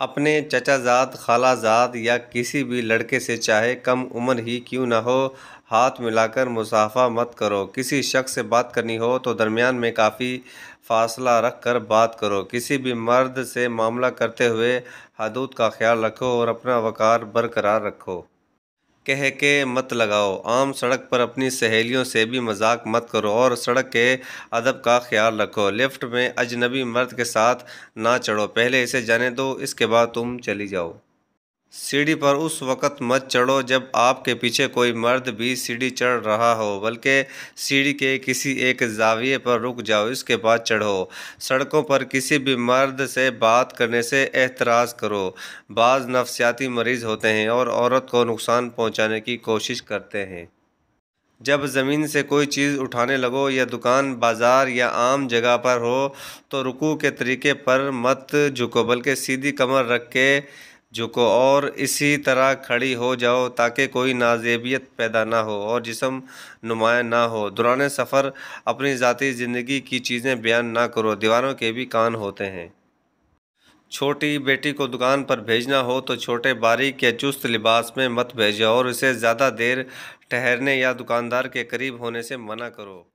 अपने चचाजाद खालाजात या किसी भी लड़के से चाहे कम उम्र ही क्यों ना हो हाथ मिलाकर मुसाफा मत करो किसी शख्स से बात करनी हो तो दरमियान में काफ़ी फासला रख कर बात करो किसी भी मर्द से मामला करते हुए हदूद का ख्याल रखो और अपना वक़ार बरकरार रखो कह के मत लगाओ आम सड़क पर अपनी सहेलियों से भी मजाक मत करो और सड़क के अदब का ख्याल रखो लिफ्ट में अजनबी मर्द के साथ ना चढ़ो पहले इसे जाने दो इसके बाद तुम चली जाओ सीढ़ी पर उस वक़्त मत चढ़ो जब आपके पीछे कोई मर्द भी सीढ़ी चढ़ रहा हो बल्कि सीढ़ी के किसी एक जाविये पर रुक जाओ इसके बाद चढ़ो सड़कों पर किसी भी मर्द से बात करने से एतराज़ करो बाज़ नफसियाती मरीज़ होते हैं और औरत को नुकसान पहुंचाने की कोशिश करते हैं जब ज़मीन से कोई चीज़ उठाने लगो या दुकान बाज़ार या आम जगह पर हो तो रुकू के तरीके पर मत झुको बल्कि सीधी कमर रख के झुको और इसी तरह खड़ी हो जाओ ताकि कोई नाजेबियत पैदा ना हो और जिसम नुमाया ना हो दुरान सफ़र अपनी ज़ाती ज़िंदगी की चीज़ें बयान ना करो दीवारों के भी कान होते हैं छोटी बेटी को दुकान पर भेजना हो तो छोटे बारीक या चुस्त लिबास में मत भेजो और उसे ज़्यादा देर ठहरने या दुकानदार के करीब होने से मना करो